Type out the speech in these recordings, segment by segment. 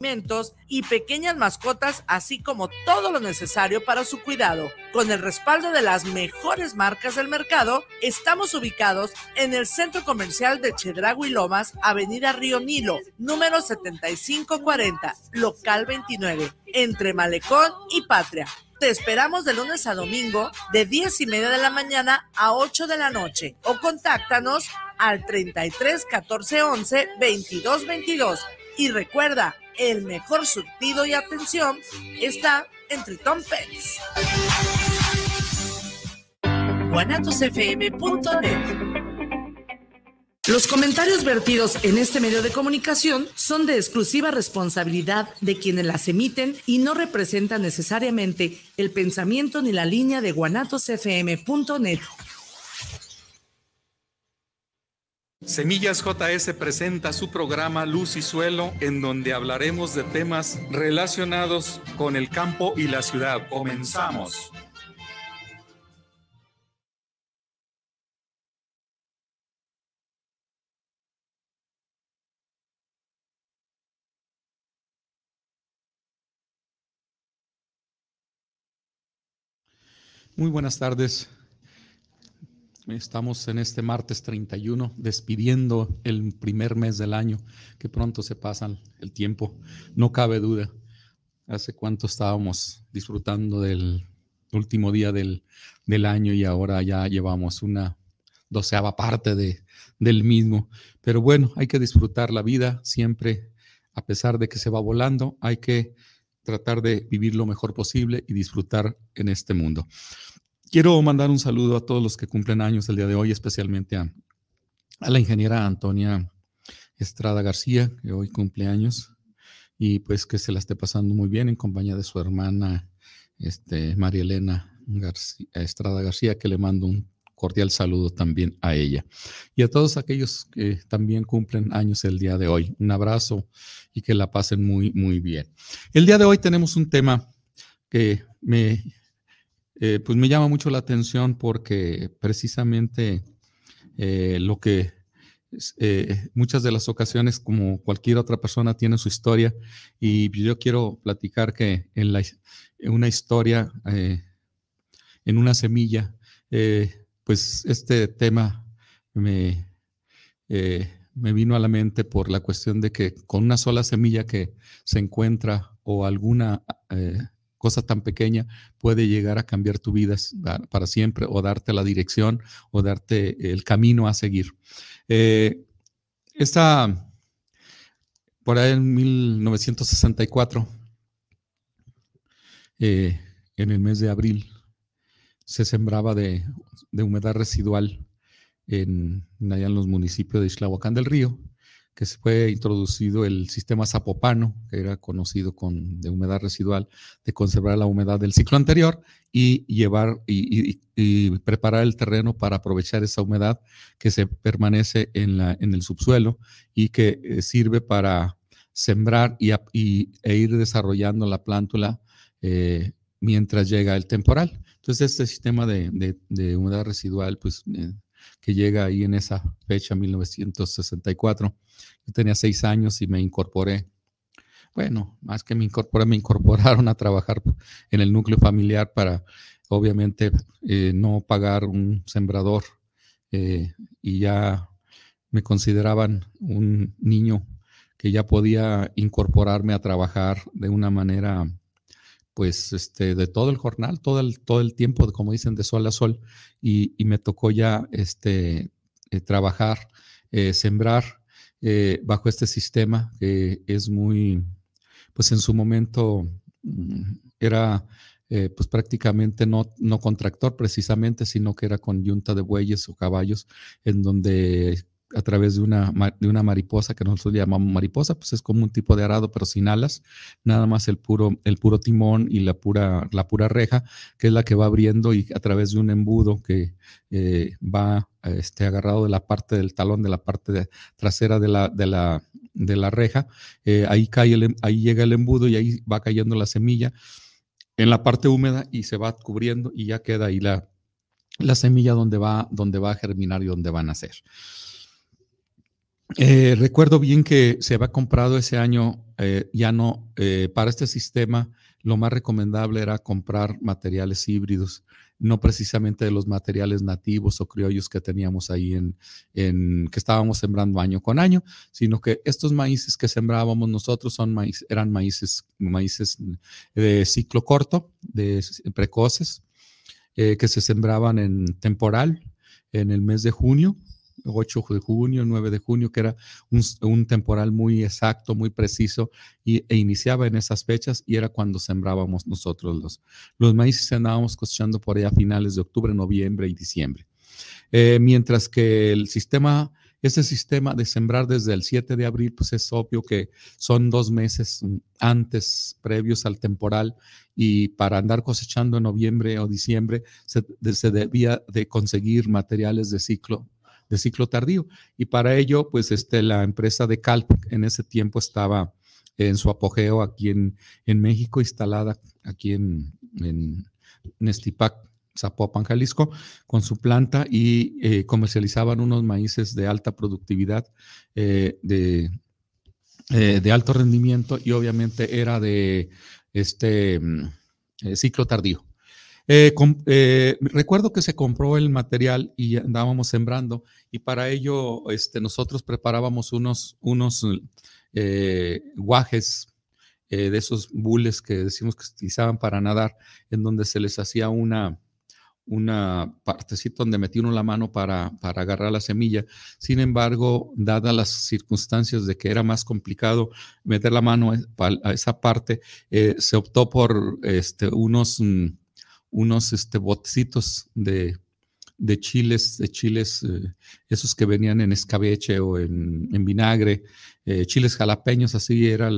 alimentos y pequeñas mascotas, así como todo lo necesario para su cuidado. Con el respaldo de las mejores marcas del mercado, estamos ubicados en el Centro Comercial de Chedrago y Lomas, Avenida Río Nilo, número 7540, local 29, entre Malecón y Patria. Te esperamos de lunes a domingo de 10 y media de la mañana a 8 de la noche o contáctanos al 33 14 11 22 22. Y recuerda, el mejor surtido y atención está en Triton Pets. guanatosfm.net los comentarios vertidos en este medio de comunicación son de exclusiva responsabilidad de quienes las emiten y no representan necesariamente el pensamiento ni la línea de guanatosfm.net. Semillas JS presenta su programa Luz y Suelo, en donde hablaremos de temas relacionados con el campo y la ciudad. Comenzamos. Muy buenas tardes. Estamos en este martes 31 despidiendo el primer mes del año, que pronto se pasa el tiempo, no cabe duda. Hace cuánto estábamos disfrutando del último día del, año y ahora ya llevamos una doceava parte de, del mismo. Pero bueno, hay que disfrutar la vida siempre, a pesar de que se va volando, hay que tratar de vivir lo mejor posible y disfrutar en este mundo. Quiero mandar un saludo a todos los que cumplen años el día de hoy, especialmente a, la ingeniera Antonia Estrada García, que hoy cumple años, y pues que se la esté pasando muy bien en compañía de su hermana este, María Elena Estrada García, que le mando un cordial saludo también a ella. Y a todos aquellos que también cumplen años el día de hoy, un abrazo y que la pasen muy, muy bien. El día de hoy tenemos un tema que me eh, pues me llama mucho la atención porque precisamente eh, lo que eh, muchas de las ocasiones, como cualquier otra persona, tiene su historia y yo quiero platicar que en, una historia, en una semilla, pues este tema me, vino a la mente por la cuestión de que con una sola semilla que se encuentra o alguna cosa tan pequeña puede llegar a cambiar tu vida para siempre o darte la dirección o darte el camino a seguir. Eh, esta, por ahí en 1964, eh, en el mes de abril, se sembraba de, humedad residual en, allá en los municipios de Islahuacán del Río que se fue introducido el sistema zapopano, que era conocido con, de humedad residual, de conservar la humedad del ciclo anterior y llevar y, preparar el terreno para aprovechar esa humedad que se permanece en, la, en el subsuelo y que eh, sirve para sembrar y, e ir desarrollando la plántula eh, mientras llega el temporal. Entonces, este sistema de, de, humedad residual, pues, eh, que llega ahí en esa fecha, 1964. Yo tenía seis años y me incorporé. Bueno, más que me incorporé, me incorporaron a trabajar en el núcleo familiar para, obviamente, eh, no pagar un sembrador. Eh, y ya me consideraban un niño que ya podía incorporarme a trabajar de una manera pues este, de todo el jornal, todo el, todo el tiempo, como dicen, de sol a sol, y, me tocó ya este, eh, trabajar, eh, sembrar eh, bajo este sistema que es muy, pues en su momento mm, era pues prácticamente no, no precisamente, sino que era con yunta de bueyes o caballos, en donde a través de una, una mariposa que nosotros llamamos mariposa, pues es como un tipo de arado, pero sin alas, nada más el puro, el puro timón y la pura, la pura reja, que es la que va abriendo y a través de un embudo que eh, va este, agarrado de la parte del talón, de la parte trasera de la, de la, de la reja, eh, ahí, cae em, ahí llega el embudo y ahí va cayendo la semilla en la parte húmeda y se va cubriendo y ya queda ahí la, la semilla donde va, donde va a germinar y donde va a nacer. Eh, recuerdo bien que se había comprado ese año, eh, ya no, eh, para este sistema lo más recomendable era comprar materiales híbridos, no precisamente de los materiales nativos o criollos que teníamos ahí en, que estábamos sembrando año con año, sino que estos maíces que sembrábamos nosotros son eran maíces, maíces de ciclo corto, de precoces, que se sembraban en temporal en el mes de junio 8 de junio, 9 de junio, que era un, temporal muy exacto, muy preciso, e iniciaba en esas fechas y era cuando sembrábamos nosotros los, los y andábamos cosechando por allá a finales de octubre, noviembre y diciembre. Eh, mientras que el sistema, ese sistema de sembrar desde el 7 de abril, pues es obvio que son dos meses antes, previos al temporal, y para andar cosechando en noviembre o diciembre, se debía de conseguir materiales de ciclo de ciclo tardío. Y para ello, pues este, la empresa de Calp en ese tiempo estaba en su apogeo aquí en, en México, instalada aquí en, en Nestipac, Zapopan, Jalisco, con su planta y eh, comercializaban unos maíces de alta productividad, eh, de, eh, de, alto rendimiento y obviamente era de este mm, ciclo tardío. Eh, eh, recuerdo que se compró el material y andábamos sembrando y para ello este, nosotros preparábamos unos, unos eh, guajes de esos bules que decimos que utilizaban para nadar, en donde se les hacía una, una partecita donde metía uno la mano para, agarrar la semilla. Sin embargo, dadas las circunstancias de que era más complicado meter la mano a esa parte, se optó por este, unos mm, unos este, de, chiles, de chiles, eh, esos que venían en escabeche o en, vinagre, eh, chiles jalapeños, así era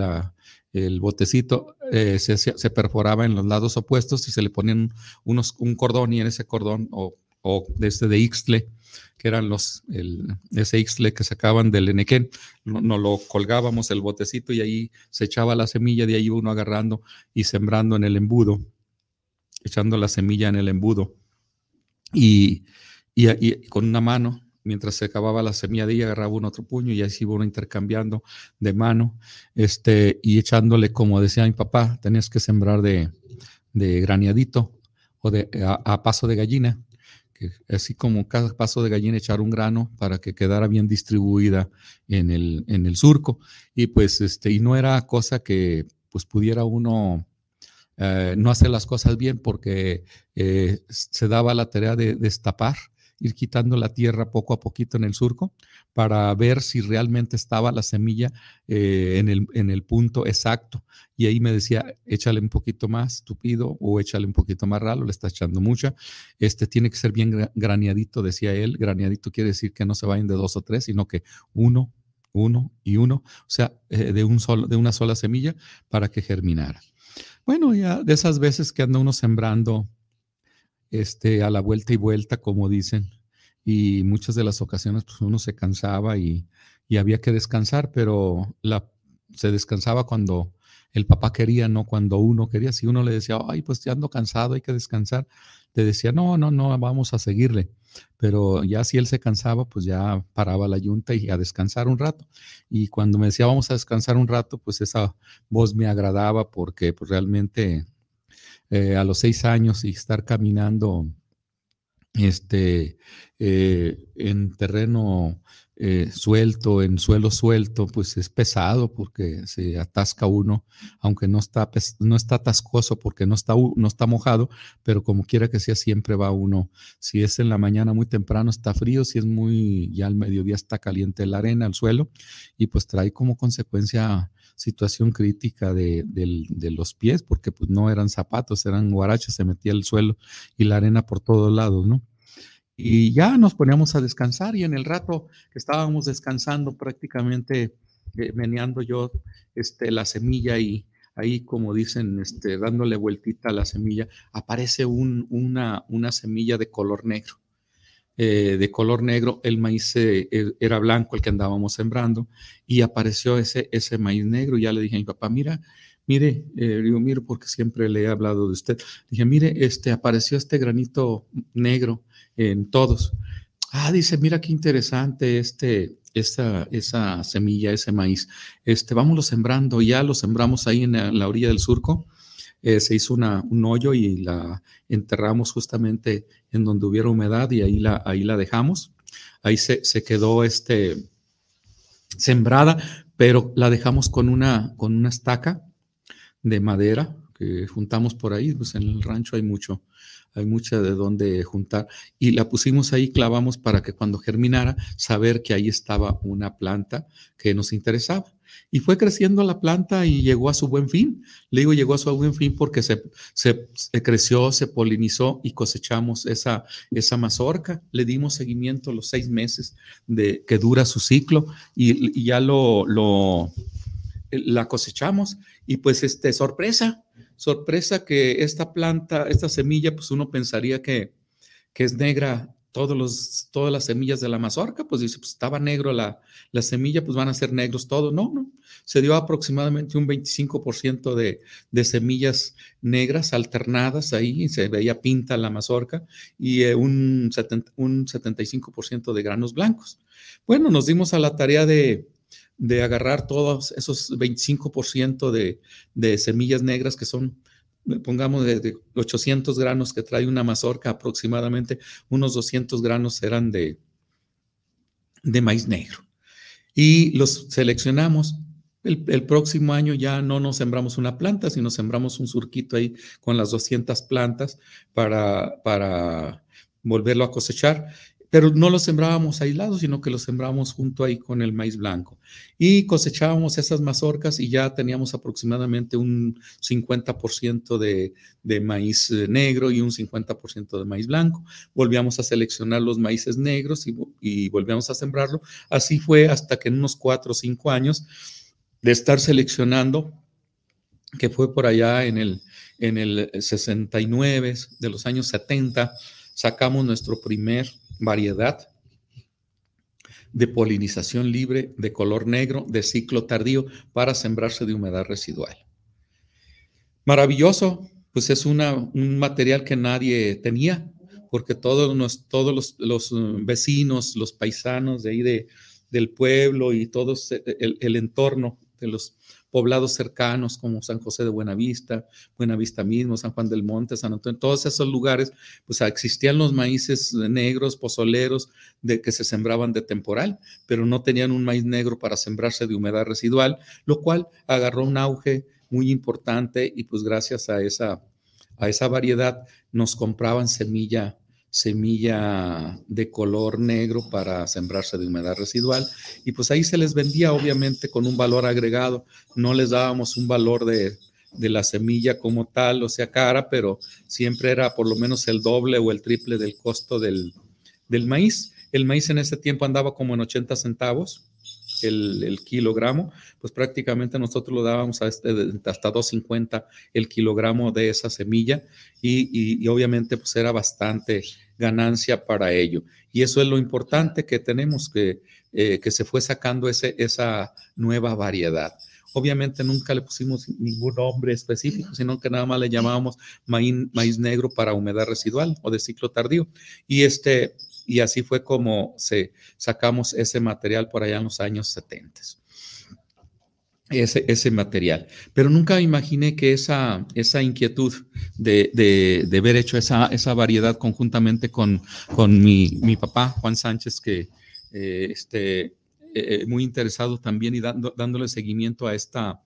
el botecito, eh, se, perforaba en los lados opuestos y se le ponían unos, un cordón y en ese cordón o, o este de Ixtle, que eran los, ese Ixtle que sacaban del Enequén, nos no lo colgábamos el botecito y ahí se echaba la semilla, de ahí uno agarrando y sembrando en el embudo echando la semilla en el embudo y, y, con una mano, mientras se acababa la semilla de ella, agarraba un otro puño y así iba uno intercambiando de mano este, y echándole, como decía mi papá, tenías que sembrar de, de graneadito o de, a, paso de gallina así como cada paso de gallina echar un grano para que quedara bien distribuida en el, en el surco. Y pues este, y no era cosa que pues pudiera uno eh, no hacer las cosas bien porque eh, se daba la tarea de destapar, ir quitando la tierra poco a poquito en el surco para ver si realmente estaba la semilla eh, en, el, en, el, punto exacto. Y ahí me decía, échale un poquito más tupido o échale un poquito más ralo, le está echando mucha. Este tiene que ser bien graneadito, decía él. Graneadito quiere decir que no se vayan de dos o tres, sino que uno, uno y uno, o sea, de, un solo, de una sola semilla para que germinara. Bueno, ya de esas veces que anda uno sembrando este, a la vuelta y vuelta, como dicen, y muchas de las ocasiones pues, uno se cansaba y, y había que descansar, pero la, se descansaba cuando el papá quería, no cuando uno quería. Si uno le decía, ay, pues ya ando cansado, hay que descansar, te decía, no, no, no, vamos a seguirle. Pero ya si él se cansaba, pues ya paraba la yunta y a descansar un rato. Y cuando me decía, vamos a descansar un rato, pues esa voz me agradaba porque pues, realmente eh, a los seis años y estar caminando este, eh, en terreno eh, suelto, en suelo suelto, pues es pesado porque se atasca uno, aunque no está, no está atascoso porque no está, no está mojado, pero como quiera que sea, siempre va uno. Si es en la mañana muy temprano está frío, si es muy, ya al mediodía está caliente la arena, el suelo, y pues trae como consecuencia situación crítica de, de los pies, porque pues no eran zapatos, eran guarachas, se metía el suelo y la arena por todos lados, ¿no? y ya nos poníamos a descansar y en el rato que estábamos descansando prácticamente eh, meneando yo este, la semilla y ahí como dicen este, dándole vueltita a la semilla aparece una, una, semilla de color negro. Eh, de color negro, el maíz eh, era blanco el que andábamos sembrando y apareció ese, ese maíz negro. Y ya le dije a mi papá, mira, mire, eh, digo, porque siempre le he hablado de usted. Dije, mire, este, apareció este granito negro en todos. Ah, dice, mira qué interesante este, esa semilla, ese maíz. Este, lo sembrando, ya lo sembramos ahí en la, orilla del surco. Eh, se hizo una, un hoyo y la enterramos justamente en donde hubiera humedad y ahí la, ahí la dejamos. Ahí se, quedó este, sembrada, pero la dejamos con una, con una estaca de madera que juntamos por ahí, pues en el rancho hay mucho, hay mucha de donde juntar. Y la pusimos ahí, clavamos para que cuando germinara, saber que ahí estaba una planta que nos interesaba. Y fue creciendo la planta y llegó a su buen fin. Le digo, llegó a su buen fin porque se, se, creció, se polinizó y cosechamos esa, esa mazorca. Le dimos seguimiento los seis meses de, que dura su ciclo y, ya lo, lo, la cosechamos y pues, este, sorpresa, sorpresa que esta planta, esta semilla, pues uno pensaría que, que es negra todos los, todas las semillas de la mazorca, pues dice, pues estaba negro la, la semilla, pues van a ser negros todos. No, no, se dio aproximadamente un 25% de, de semillas negras alternadas ahí, se veía pinta la mazorca y eh, un, 70, un 75% de granos blancos. Bueno, nos dimos a la tarea de, de agarrar todos esos 25% de, semillas negras que son, pongamos, de, 800 granos que trae una mazorca aproximadamente, unos 200 granos eran de, de maíz negro. Y los seleccionamos. El, próximo año ya no nos sembramos una planta, sino sembramos un surquito ahí con las 200 plantas para, para volverlo a cosechar pero no los sembrábamos aislados, sino que los sembrábamos junto ahí con el maíz blanco. Y cosechábamos esas mazorcas y ya teníamos aproximadamente un 50% de, de, maíz eh, negro y un 50% de maíz blanco. Volvíamos a seleccionar los maíces negros y, volvíamos a sembrarlo. Así fue hasta que en unos 4 o 5 años de estar seleccionando, que fue por allá en el, en el 69 de los años 70, sacamos nuestro primer variedad de polinización libre de color negro de ciclo tardío para sembrarse de humedad residual. Maravilloso, pues es un material que nadie tenía, porque todos, todos los, eh, vecinos, los paisanos de ahí de, del pueblo y todo el, el entorno de los poblados cercanos como San José de Buenavista, Buenavista mismo, San Juan del Monte, San Antonio, todos esos lugares, pues existían los maíces negros, pozoleros, de que se sembraban de temporal, pero no tenían un maíz negro para sembrarse de humedad residual, lo cual agarró un auge muy importante y pues gracias a esa, a esa variedad nos compraban semilla semilla de color negro para sembrarse de humedad residual. Y pues ahí se les vendía obviamente con un valor agregado. No les dábamos un valor de, de la semilla como tal, o sea, cara, pero siempre era por lo menos el doble o el triple del costo del, del maíz. El maíz en ese tiempo andaba como en 80 centavos el, kilogramo, pues prácticamente nosotros lo dábamos a este, hasta 2.50 el kilogramo de esa semilla y, obviamente pues era bastante ganancia para ello. Y eso es lo importante que tenemos, que, eh, que se fue sacando ese, esa nueva variedad. Obviamente nunca le pusimos ningún nombre específico, sino que nada más le llamábamos maíz, maíz negro para humedad residual o de ciclo tardío. Y este, y así fue como se sacamos ese material por allá en los años 70. Ese, ese, material. Pero nunca imaginé que esa, esa inquietud de, haber hecho esa, variedad conjuntamente con, mi, papá, Juan Sánchez, que eh, esté eh, eh, muy interesado también y dando, dándole seguimiento a esta,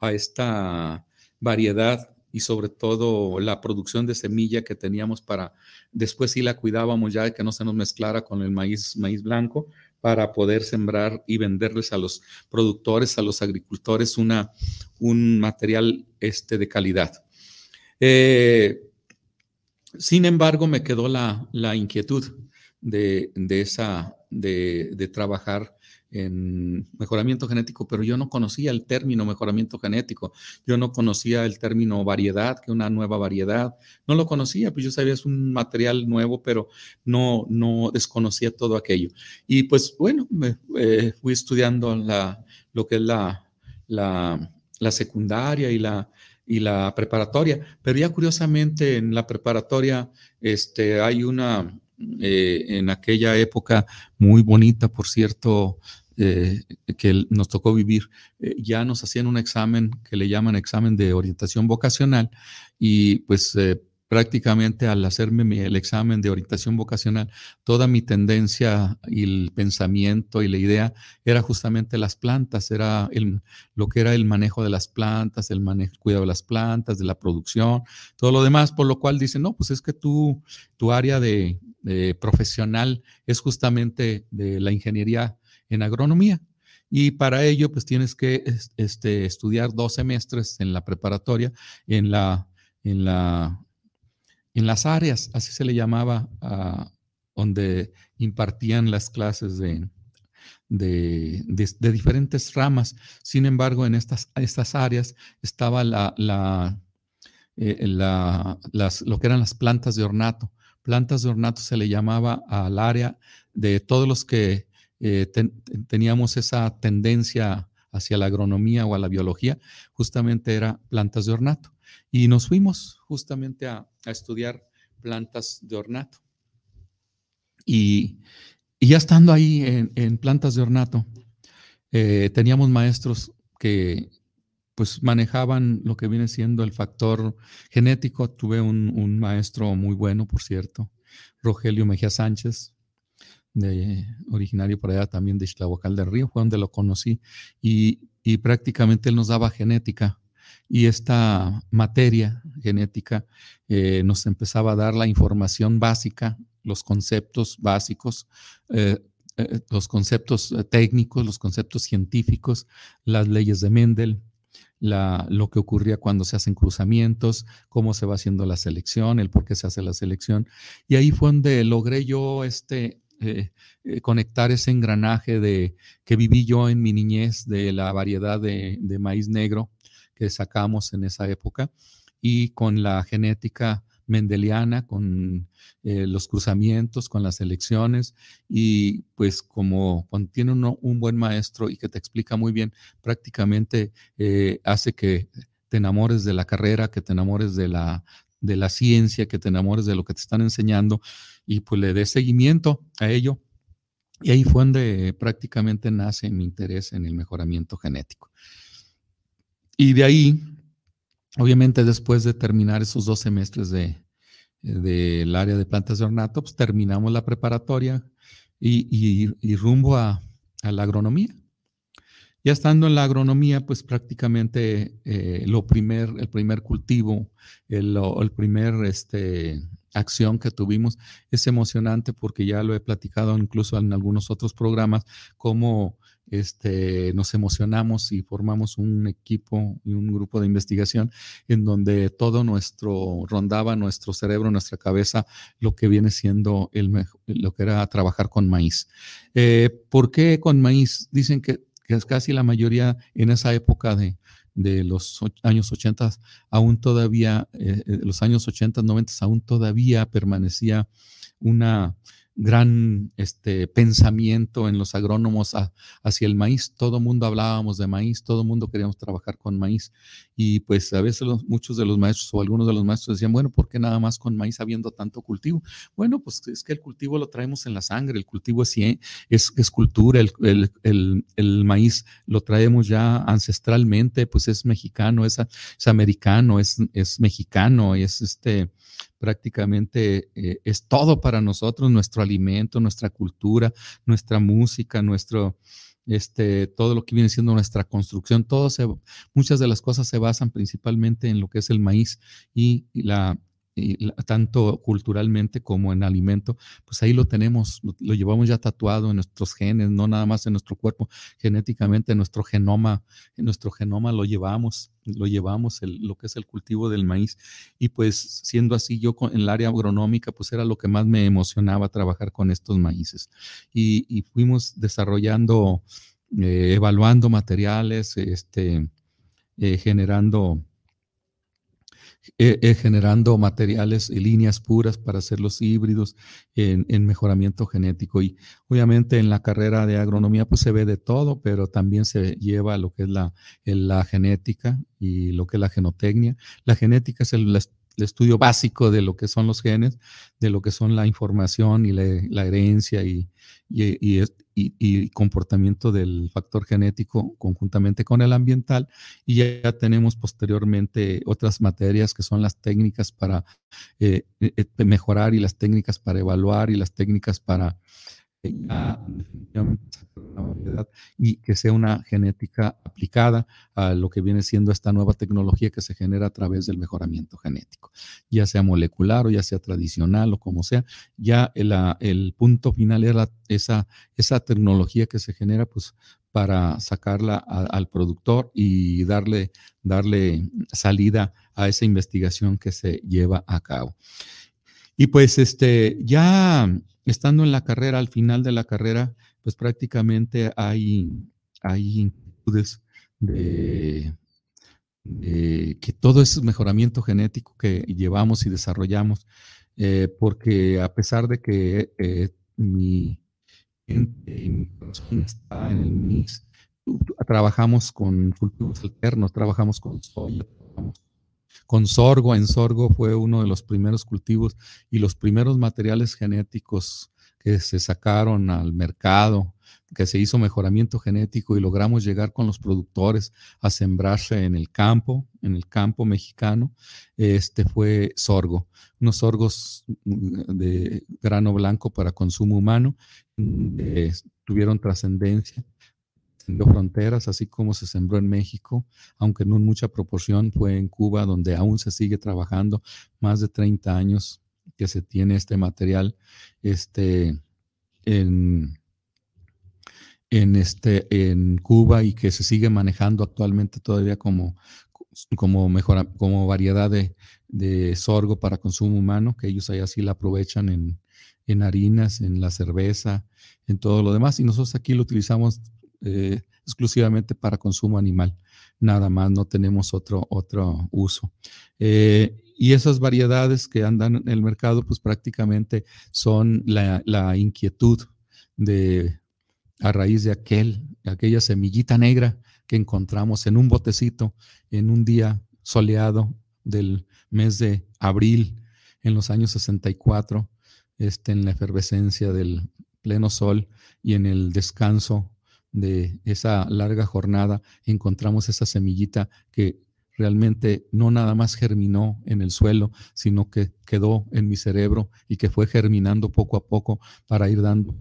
a esta variedad y sobre todo la producción de semilla que teníamos para, después sí la cuidábamos ya de que no se nos mezclara con el maíz, maíz blanco, para poder sembrar y venderles a los productores, a los agricultores, una, un material este de calidad. Eh, sin embargo, me quedó la, inquietud de, de esa, de, de, trabajar en mejoramiento genético, pero yo no conocía el término mejoramiento genético, yo no conocía el término variedad, que una nueva variedad, no lo conocía, pues yo sabía es un material nuevo, pero no, no desconocía todo aquello. Y pues bueno, eh, fui estudiando la, lo que es la, la, secundaria y la, y la preparatoria. Pero ya curiosamente en la preparatoria este, hay una, eh, en aquella época muy bonita, por cierto, eh, que nos tocó vivir, eh, ya nos hacían un examen que le llaman examen de orientación vocacional y pues eh, prácticamente al hacerme el examen de orientación vocacional, toda mi tendencia y el pensamiento y la idea era justamente las plantas, era el, lo que era el manejo de las plantas, el, manejo, cuidado de las plantas, de la producción, todo lo demás, por lo cual dicen, no, pues es que tu área de profesional es justamente de la ingeniería en agronomía. Y para ello, pues tienes que este, estudiar dos semestres en la preparatoria, en, la, en, la, en las áreas, así se le llamaba, donde impartían las clases de, diferentes ramas. Sin embargo, en estas, estas áreas estaba la, eh, lo que eran las plantas de ornato. Plantas de ornato se le llamaba al área de todos los que eh, teníamos esa tendencia hacia la agronomía o a la biología, justamente era plantas de ornato. Y nos fuimos justamente a, estudiar plantas de ornato. Y, ya estando ahí en, plantas de ornato, eh, teníamos maestros que pues manejaban lo que viene siendo el factor genético. Tuve un maestro muy bueno, por cierto, Rogelio Mejía Sánchez, originario por allá también de Ixtlahuacal del Río, fue donde lo conocí, y, prácticamente él nos daba genética, y esta materia genética eh, nos empezaba a dar la información básica, los conceptos básicos, eh, eh, los conceptos técnicos, los conceptos científicos, las leyes de Mendel. La, lo que ocurría cuando se hacen cruzamientos, cómo se va haciendo la selección, el por qué se hace la selección. Y ahí fue donde logré yo este, eh, eh, conectar ese engranaje de que viví yo en mi niñez de la variedad de, maíz negro que sacamos en esa época y con la genética mendeliana, con eh, los cruzamientos, con las elecciones y pues como cuando tiene uno un buen maestro y que te explica muy bien, prácticamente hace que te enamores de la carrera, que te enamores de la de la ciencia, que te enamores de lo que te están enseñando y pues le des seguimiento a ello. Y ahí fue donde prácticamente nace mi interés en el mejoramiento genético. Y de ahí, obviamente después de terminar esos dos semestres del de, área de plantas de ornatos pues, terminamos la preparatoria y, rumbo a la agronomía. Ya estando en la agronomía, pues prácticamente eh, lo primer, el primer cultivo, el, primer este, acción que tuvimos es emocionante porque ya lo he platicado incluso en algunos otros programas, cómo este, nos emocionamos y formamos un equipo y un grupo de investigación en donde todo nuestro rondaba nuestro cerebro, nuestra cabeza, lo que viene siendo el, lo que era trabajar con maíz. Eh, ¿Por qué con maíz? Dicen que que es casi la mayoría en esa época de, de los años 80, aún todavía, eh, eh, los años 80, 90, aún todavía permanecía una gran este, pensamiento en los agrónomos hacia el maíz. Todo mundo hablábamos de maíz, todo mundo queríamos trabajar con maíz. Y pues a veces muchos de los maestros o algunos de los maestros decían, bueno, ¿por qué nada más con maíz habiendo tanto cultivo? Bueno, pues es que el cultivo lo traemos en la sangre, el cultivo es, es, es cultura, el, maíz lo traemos ya ancestralmente, pues es mexicano, es, es americano, es, es mexicano, es este prácticamente eh, es todo para nosotros, nuestro alimento, nuestra cultura, nuestra música, nuestro, este, todo lo que viene siendo nuestra construcción, todo se, muchas de las cosas se basan principalmente en lo que es el maíz y la, tanto culturalmente como en alimento, pues ahí lo tenemos, lo, llevamos ya tatuado en nuestros genes, no nada más en nuestro cuerpo, genéticamente en nuestro genoma, en nuestro genoma lo llevamos, lo llevamos lo que es el cultivo del maíz. Y pues siendo así, yo en el área agronómica, pues era lo que más me emocionaba trabajar con estos maíces. Y, fuimos desarrollando, eh, evaluando materiales, este, eh, generando eh, eh, generando materiales y líneas puras para hacer los híbridos en, mejoramiento genético. Y obviamente en la carrera de agronomía pues se ve de todo, pero también se lleva lo que es la, la genética y lo que es la genotecnia. La genética es el, el estudio básico de lo que son los genes, de lo que son la información y la, herencia y, y, comportamiento del factor genético conjuntamente con el ambiental. Y ya tenemos posteriormente otras materias que son las técnicas para eh, eh, mejorar y las técnicas para evaluar y las técnicas para y que sea una genética aplicada a lo que viene siendo esta nueva tecnología que se genera a través del mejoramiento genético, ya sea molecular o ya sea tradicional o como sea, ya el, ah, punto final era esa, esa tecnología que se genera pues para sacarla al productor y darle, darle salida a esa investigación que se lleva a cabo. Y pues este, ya estando en la carrera, al final de la carrera, pues prácticamente hay, hay inquietudes de, que todo ese mejoramiento genético que llevamos y desarrollamos, eh, porque a pesar de que gente eh, mi, mi corazón está en el MIS, trabajamos con cultivos alternos, trabajamos con trabajamos con sorgo. En sorgo fue uno de los primeros cultivos y los primeros materiales genéticos que se sacaron al mercado, que se hizo mejoramiento genético y logramos llegar con los productores a sembrarse en el campo, en el campo mexicano, este fue sorgo, unos sorgos mm, de grano blanco para consumo humano, tuvieron trascendencia fronteras, así como se sembró en México, aunque no en mucha proporción, fue en Cuba donde aún se sigue trabajando más de 30 años que se tiene este material este, en, este, en Cuba y que se sigue manejando actualmente todavía como, como, como variedad de, sorgo para consumo humano, que ellos ahí así la aprovechan en, en harinas, en la cerveza, en todo lo demás. Y nosotros aquí lo utilizamos eh, exclusivamente para consumo animal. Nada más, no tenemos otro, otro uso. Eh, y esas variedades que andan en el mercado, pues prácticamente son la, inquietud de a raíz de aquel, aquella semillita negra que encontramos en un botecito en un día soleado del mes de abril en los años 64, este, en la efervescencia del pleno sol y en el descanso de esa larga jornada encontramos esa semillita que realmente no nada más germinó en el suelo, sino que quedó en mi cerebro y que fue germinando poco a poco para ir dando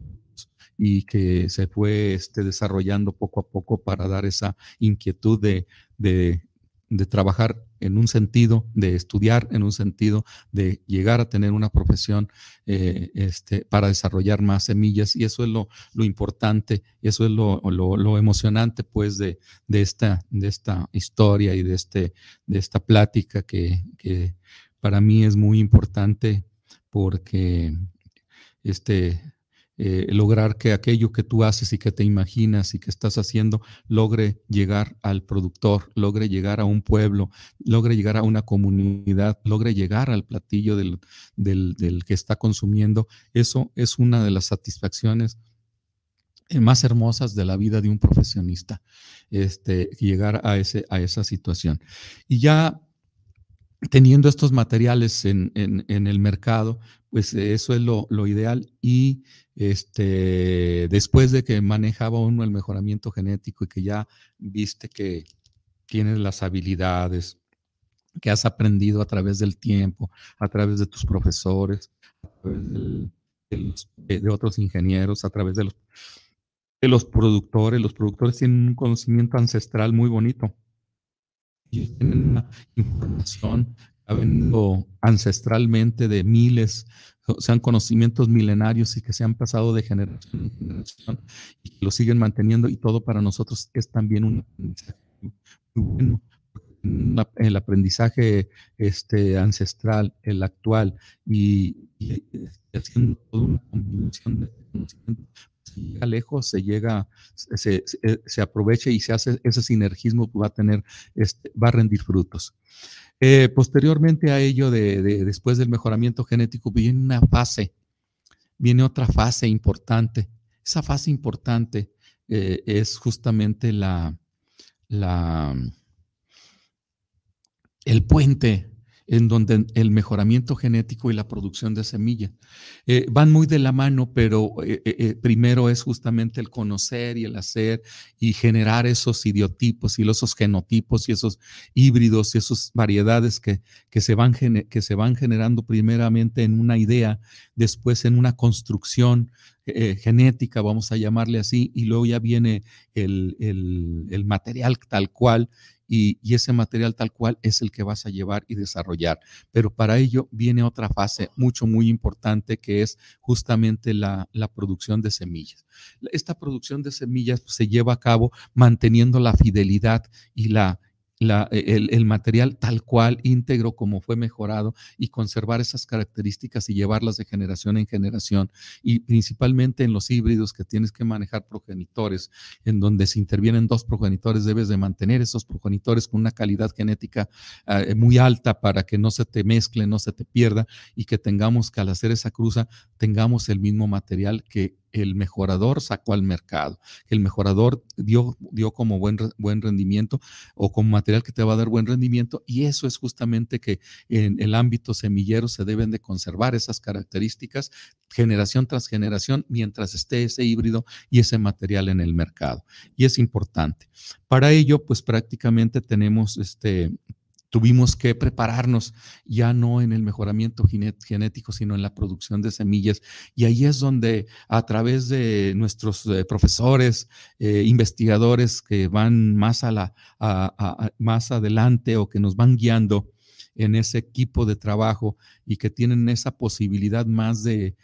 y que se fue este, desarrollando poco a poco para dar esa inquietud de, de de trabajar en un sentido, de estudiar en un sentido, de llegar a tener una profesión eh, este, para desarrollar más semillas. Y eso es lo, importante, eso es lo, emocionante pues de, esta, de esta historia y de, este, de esta plática que, que para mí es muy importante porque este, eh, lograr que aquello que tú haces y que te imaginas y que estás haciendo logre llegar al productor, logre llegar a un pueblo, logre llegar a una comunidad, logre llegar al platillo del, que está consumiendo. Eso es una de las satisfacciones eh, más hermosas de la vida de un profesionista, este, llegar a, ese, a esa situación. Y ya teniendo estos materiales en, el mercado, pues eh, eso es lo, ideal. Y este, después de que manejaba uno el mejoramiento genético y que ya viste que tienes las habilidades, que has aprendido a través del tiempo, a través de tus profesores, a través de, eh, de otros ingenieros, a través de los productores. Los productores tienen un conocimiento ancestral muy bonito ellos tienen una información habiendo ancestralmente de miles, sean conocimientos milenarios y que se han pasado de generación en generación y que lo siguen manteniendo y todo para nosotros es también un aprendizaje muy bueno. El aprendizaje este, ancestral, el actual y, y haciendo toda una combinación de conocimientos se llega lejos, se llega, se, aprovecha y se hace ese sinergismo pues, va a tener, este, va a rendir frutos. Eh, posteriormente a ello, de, después del mejoramiento genético, viene una fase, viene otra fase importante. Esa fase importante eh, es justamente la, la, el puente en donde el mejoramiento genético y la producción de semilla eh, van muy de la mano, pero eh, eh, primero es justamente el conocer y el hacer y generar esos idiotipos y esos genotipos y esos híbridos y esas variedades que, que, se van que se van generando primeramente en una idea, después en una construcción genética, vamos a llamarle así, y luego ya viene el, material tal cual, y, ese material tal cual es el que vas a llevar y desarrollar. Pero para ello viene otra fase mucho, muy importante que es justamente la, producción de semillas. Esta producción de semillas se lleva a cabo manteniendo la fidelidad y la, e, el, material tal cual, íntegro, como fue mejorado, y conservar esas características y llevarlas de generación en generación. Y principalmente en los híbridos que tienes que manejar progenitores, en donde se intervienen dos progenitores, debes de mantener esos progenitores con una calidad genética ah, eh, muy alta para que no se te mezcle, no se te pierda, y que tengamos que al hacer esa cruza, tengamos el mismo material que el mejorador sacó al mercado, que el mejorador dio, dio como buen, buen rendimiento o como material que te va a dar buen rendimiento. Y eso es justamente que en el ámbito semillero se deben de conservar esas características generación tras generación mientras esté ese híbrido y ese material en el mercado. Y es importante. Para ello, pues prácticamente tenemos este, Tuvimos que prepararnos ya no en el mejoramiento genético, sino en la producción de semillas. Y ahí es donde a través de nuestros eh, profesores, eh, investigadores que van más, a la, más adelante o que nos van guiando, en ese equipo de trabajo y que tienen esa posibilidad más de,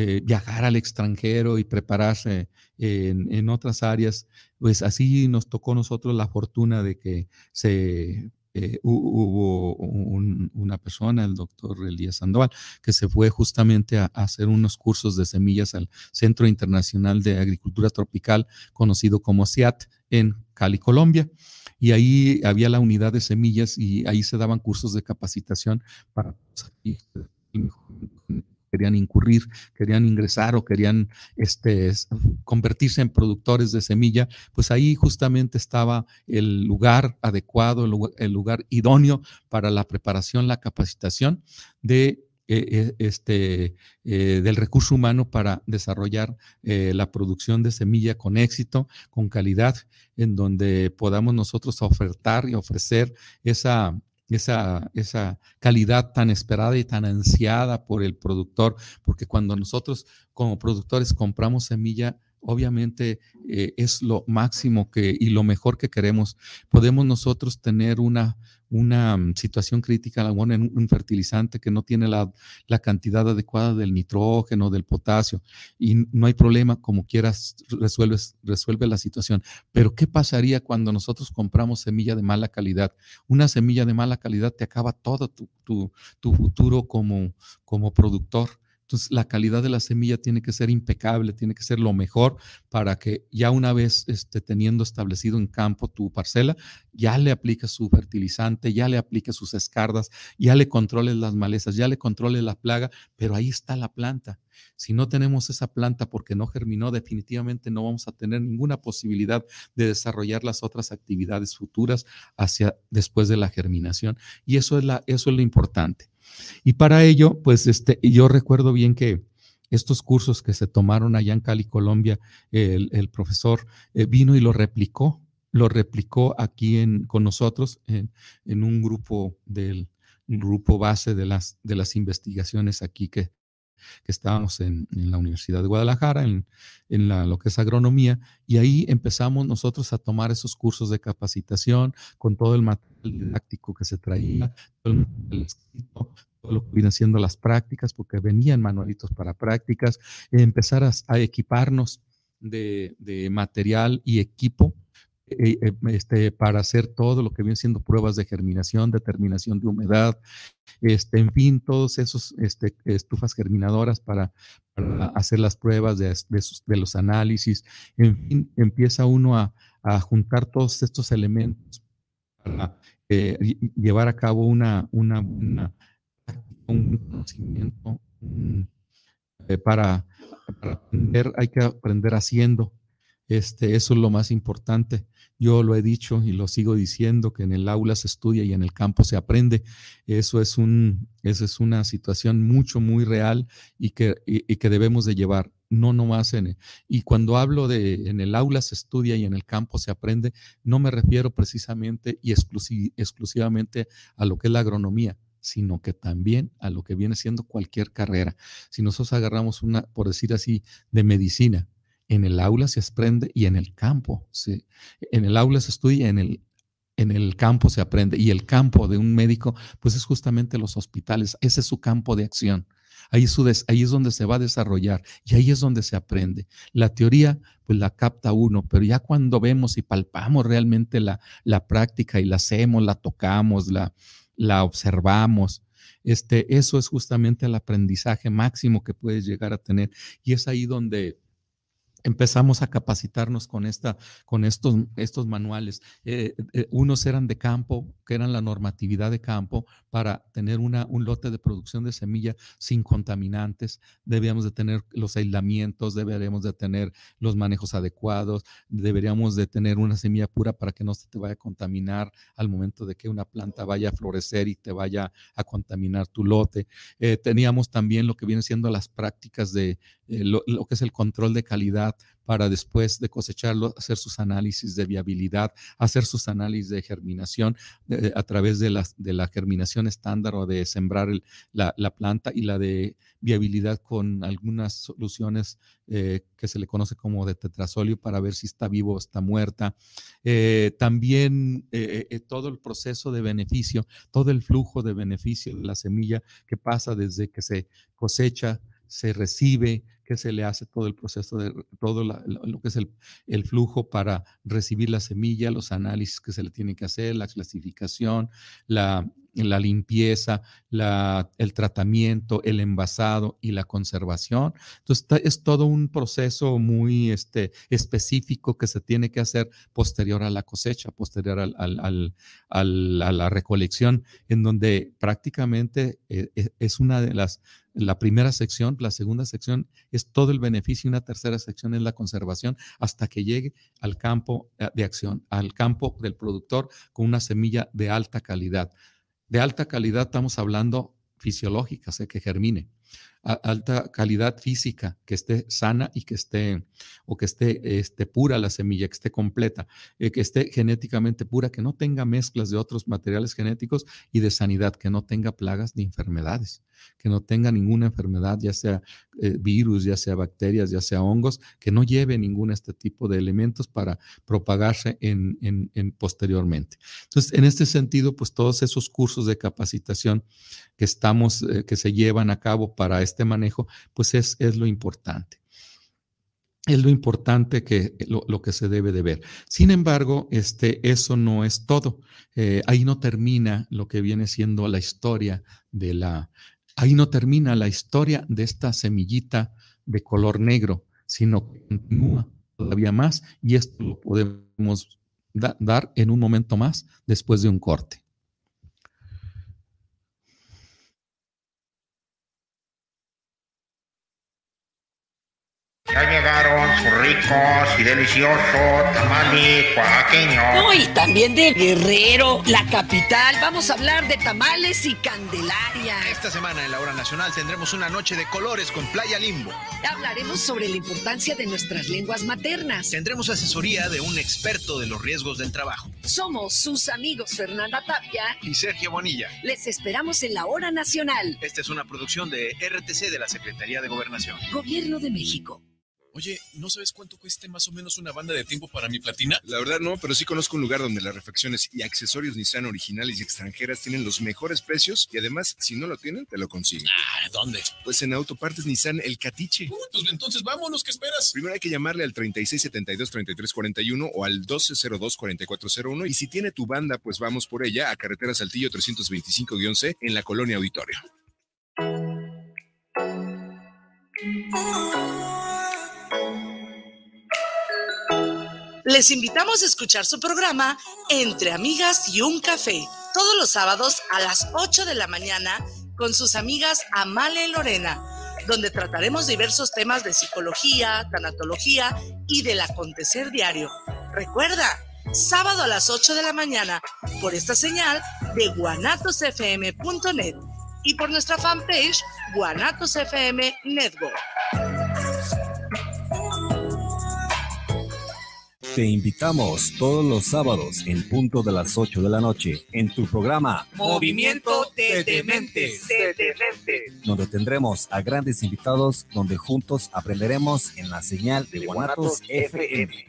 eh, viajar al extranjero y prepararse eh, en, otras áreas, pues así nos tocó a nosotros la fortuna de que se... Eh, hubo una persona, el doctor Elías Sandoval, que se fue justamente a, hacer unos cursos de semillas al Centro Internacional de Agricultura Tropical, conocido como CIAT, en Cali, Colombia y ahí había la unidad de semillas y ahí se daban cursos de capacitación para pues, querían incurrir, querían ingresar o querían este, convertirse en productores de semilla, pues ahí justamente estaba el lugar adecuado, el lugar, idóneo para la preparación, la capacitación de eh, eh, este, eh, del recurso humano para desarrollar la producción de semilla con éxito, con calidad, en donde podamos nosotros ofertar y ofrecer esa esa, esa calidad tan esperada y tan ansiada por el productor, porque cuando nosotros como productores compramos semilla, obviamente eh, es lo máximo que y lo mejor que queremos. Podemos nosotros tener una, una mm, situación crítica, en un fertilizante que no tiene la, la, cantidad adecuada del nitrógeno, del potasio, y no hay problema, como quieras, resuelves, resuelve la situación. Pero, ¿qué pasaría cuando nosotros compramos semilla de mala calidad? Una semilla de mala calidad te acaba todo tu, tu futuro como, como productor entonces, la calidad de la semilla tiene que ser impecable, tiene que ser lo mejor para que ya una vez esté teniendo establecido en campo tu parcela, ya le apliques su fertilizante, ya le apliques sus escardas, ya le controles las malezas, ya le controles la plaga, pero ahí está la planta. Si no tenemos esa planta porque no germinó, definitivamente no vamos a tener ninguna posibilidad de desarrollar las otras actividades futuras hacia después de la germinación. Y eso es, la, eso es lo importante. Y para ello, pues este, yo recuerdo bien que estos cursos que se tomaron allá en Cali, Colombia, el, profesor eh, vino y lo replicó, lo replicó aquí en, con nosotros en, en un grupo del, grupo base de las, de las investigaciones aquí que, que estábamos en, la Universidad de Guadalajara, en, lo que es agronomía, y ahí empezamos nosotros a tomar esos cursos de capacitación con todo el material didáctico que se traía, todo lo que vienen siendo las prácticas, porque venían manualitos para prácticas, empezar a, equiparnos de material y equipo eh, este, para hacer todo lo que vienen siendo pruebas de germinación, determinación de humedad, este, en fin, todos esos este, estufas germinadoras para, hacer las pruebas de, los análisis, en fin, empieza uno a, juntar todos estos elementos para eh, llevar a cabo una, una, un conocimiento eh, para, para aprender, hay que aprender haciendo. Este, eso es lo más importante. Yo lo he dicho y lo sigo diciendo, que en el aula se estudia y en el campo se aprende. Eso es, un, es una situación mucho, muy real y que, que debemos de llevar. No, no más en... Y cuando hablo de en el aula se estudia y en el campo se aprende, no me refiero precisamente y exclusivamente a lo que es la agronomía sino que también a lo que viene siendo cualquier carrera. Si nosotros agarramos una, por decir así, de medicina, en el aula se aprende y en el campo. Se, en el aula se estudia, en el, en el campo se aprende. Y el campo de un médico, pues es justamente los hospitales. Ese es su campo de acción. Ahí, ahí es donde se va a desarrollar y ahí es donde se aprende. La teoría, pues la capta uno, pero ya cuando vemos y palpamos realmente la, práctica y la hacemos, la tocamos, la, la observamos, este, eso es justamente el aprendizaje máximo que puedes llegar a tener. Y es ahí donde empezamos a capacitarnos con, esta, con estos, estos manuales. Eh, eh, unos eran de campo, que eran la normatividad de campo, para tener un lote de producción de semilla sin contaminantes. Debíamos de tener los aislamientos, deberíamos de tener los manejos adecuados, deberíamos de tener una semilla pura para que no se te vaya a contaminar al momento de que una planta vaya a florecer y te vaya a contaminar tu lote. Eh, teníamos también lo que viene siendo las prácticas de lo que es el control de calidad para después de cosecharlo, hacer sus análisis de viabilidad, hacer sus análisis de germinación eh, eh, a través de la, germinación estándar o de sembrar la, planta y la de viabilidad con algunas soluciones eh, que se le conoce como de tetrasolio para ver si está vivo o está muerta. también todo el proceso de beneficio, todo el flujo de beneficio de la semilla que pasa desde que se cosecha, se recibe, que se le hace todo el proceso de todo lo que es el, flujo para recibir la semilla, los análisis que se le tienen que hacer, la clasificación, la, la limpieza, la, el tratamiento, el envasado y la conservación. Entonces es todo un proceso muy este, específico que se tiene que hacer posterior a la cosecha, posterior a la recolección, en donde prácticamente eh, e, es una de las la primera sección, la segunda sección es todo el beneficio y una tercera sección es la conservación hasta que llegue al campo eh, de acción, al campo del productor con una semilla de alta calidad. De alta calidad estamos hablando fisiológica, sé eh, que germine alta calidad física, que esté sana y que esté, o que esté, este, pura la semilla, que esté completa, eh, que esté genéticamente pura, que no tenga mezclas de otros materiales genéticos y de sanidad, que no tenga plagas ni enfermedades, que no tenga ninguna enfermedad, ya sea eh, virus, ya sea bacterias, ya sea hongos, que no lleve ningún este tipo de elementos para propagarse en, posteriormente. Entonces, en este sentido, pues todos esos cursos de capacitación que estamos, eh, que se llevan a cabo para este este manejo, pues es, es lo importante. Es lo importante que lo, que se debe de ver. Sin embargo, este, eso no es todo. Eh, ahí no termina lo que viene siendo la historia de la. Ahí no termina la historia de esta semillita de color negro, sino que continúa todavía más y esto lo podemos dar en un momento más después de un corte. ricos y deliciosos tamales y también de Guerrero, la capital. Vamos a hablar de tamales y candelaria. Esta semana en la hora nacional tendremos una noche de colores con Playa Limbo. Hablaremos sobre la importancia de nuestras lenguas maternas. Tendremos asesoría de un experto de los riesgos del trabajo. Somos sus amigos Fernanda Tapia y Sergio Bonilla. Les esperamos en la hora nacional. Esta es una producción de RTC de la Secretaría de Gobernación. Gobierno de México. Oye, ¿no sabes cuánto cueste más o menos una banda de tiempo para mi platina? La verdad no, pero sí conozco un lugar donde las refacciones y accesorios Nissan originales y extranjeras tienen los mejores precios y además, si no lo tienen, te lo consiguen. Ah, ¿dónde? Pues en Autopartes Nissan El Catiche. Entonces uh, pues entonces vámonos, ¿qué esperas? Primero hay que llamarle al 3672-3341 o al 1202-4401 y si tiene tu banda, pues vamos por ella a Carretera Saltillo 325-11 en la Colonia Auditorio. Ah. Les invitamos a escuchar su programa Entre Amigas y un Café, todos los sábados a las 8 de la mañana con sus amigas Amale y Lorena, donde trataremos diversos temas de psicología, tanatología y del acontecer diario. Recuerda, sábado a las 8 de la mañana por esta señal de guanatosfm.net y por nuestra fanpage Guanatos FM Network. Te invitamos todos los sábados en punto de las 8 de la noche en tu programa Movimiento de Dementes, donde tendremos a grandes invitados donde juntos aprenderemos en la señal de, Guanatos, FM.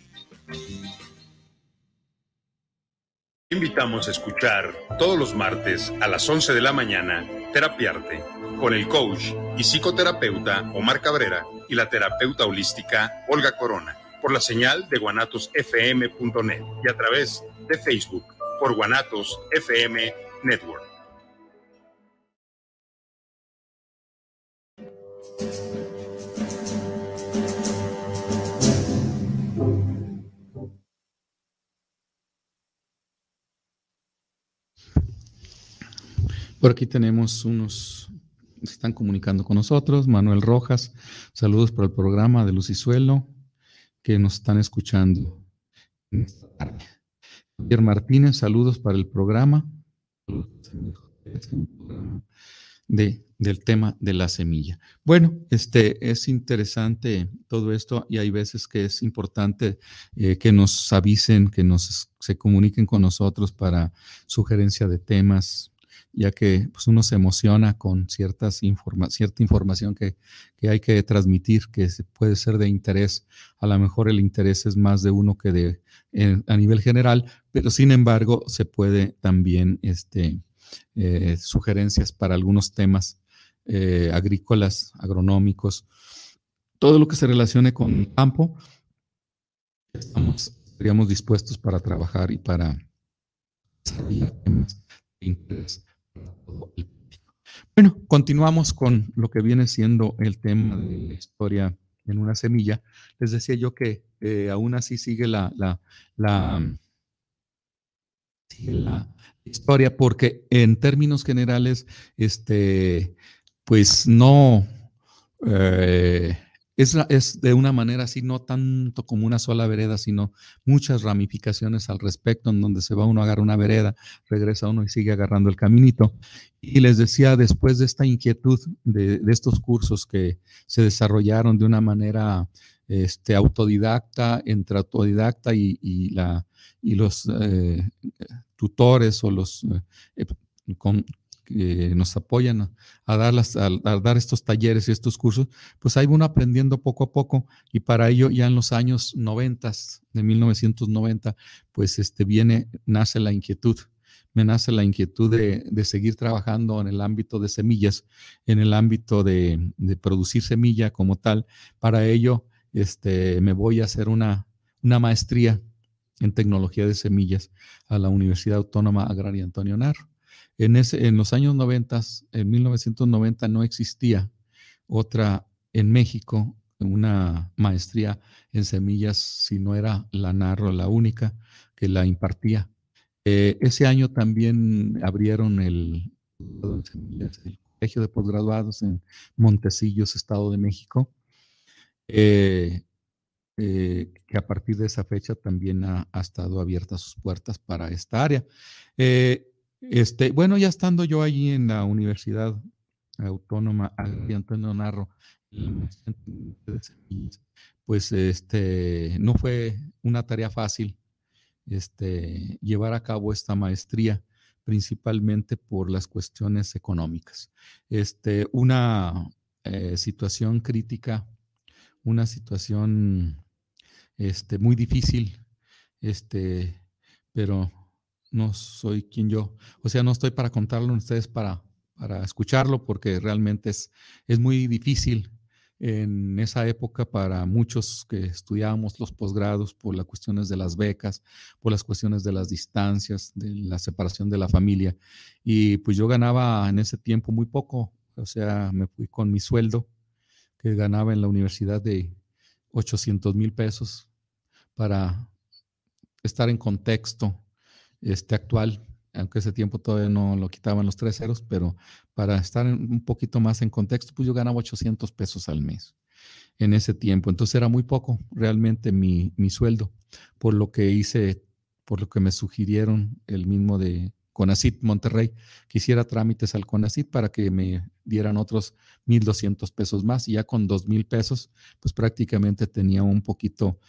Te Invitamos a escuchar todos los martes a las 11 de la mañana Terapiarte con el coach y psicoterapeuta Omar Cabrera y la terapeuta holística Olga Corona por la señal de guanatosfm.net y a través de Facebook por Guanatos FM Network. Por aquí tenemos unos se están comunicando con nosotros. Manuel Rojas, saludos por el programa de Suelo que nos están escuchando en esta tarde. Javier Martínez, saludos para el programa de, del tema de la semilla. Bueno, este es interesante todo esto y hay veces que es importante eh, que nos avisen, que nos se comuniquen con nosotros para sugerencia de temas, ya que pues, uno se emociona con ciertas cierta información que, hay que transmitir, que puede ser de interés. A lo mejor el interés es más de uno que de eh, a nivel general, pero sin embargo se puede también este, eh, sugerencias para algunos temas eh, agrícolas, agronómicos, todo lo que se relacione con el campo, estamos, estaríamos dispuestos para trabajar y para temas de interés. Bueno, continuamos con lo que viene siendo el tema de la historia en una semilla. Les decía yo que eh, aún así sigue la, la, la, historia porque en términos generales, este, pues no... Eh, es, de una manera así, no tanto como una sola vereda, sino muchas ramificaciones al respecto, en donde se va uno a agarrar una vereda, regresa uno y sigue agarrando el caminito. Y les decía, después de esta inquietud de, estos cursos que se desarrollaron de una manera este, autodidacta, entre autodidacta y, la, y los eh, tutores o los eh, eh, con, eh, nos apoyan a, dar dar estos talleres y estos cursos, pues ahí uno aprendiendo poco a poco y para ello ya en los años 90, de 1990, pues este viene, nace la inquietud me nace la inquietud de, seguir trabajando en el ámbito de semillas, en el ámbito de, producir semilla como tal. Para ello, este, me voy a hacer una, una maestría en tecnología de semillas a la Universidad Autónoma Agraria Antonio Narro. En, los años 90, en 1990 no existía otra en México, una maestría en semillas, si no era la Narro la única que la impartía. Eh, ese año también abrieron el, Colegio de Postgraduados en Montecillos, Estado de México, eh, eh, que a partir de esa fecha también ha, estado abierta sus puertas para esta área. Mm. Este, bueno, ya estando yo allí en la Universidad Autónoma de Antonio Narro, pues este, no fue una tarea fácil este, llevar a cabo esta maestría, principalmente por las cuestiones económicas. Este, una eh, situación crítica, una situación este, muy difícil, pero no soy quien yo. O sea, no estoy para contarlo, ustedes para, para escucharlo, porque realmente es, es muy difícil en esa época para muchos que estudiábamos los posgrados por las cuestiones de las becas, por las cuestiones de las distancias, de la separación de la familia. Y pues yo ganaba en ese tiempo muy poco, o sea, me fui con mi sueldo que ganaba en la universidad de 800 mil pesos para estar en contexto este, actual, aunque ese tiempo todavía no lo quitaban los tres ceros, pero para estar un poquito más en contexto, pues yo ganaba 800 pesos al mes en ese tiempo. Entonces era muy poco realmente mi, mi sueldo, por lo que hice, por lo que me sugirieron el mismo de CONACIT Monterrey, quisiera trámites al CONACIT para que me dieran otros 1.200 pesos más. Y ya con 2.000 pesos, pues prácticamente tenía un poquito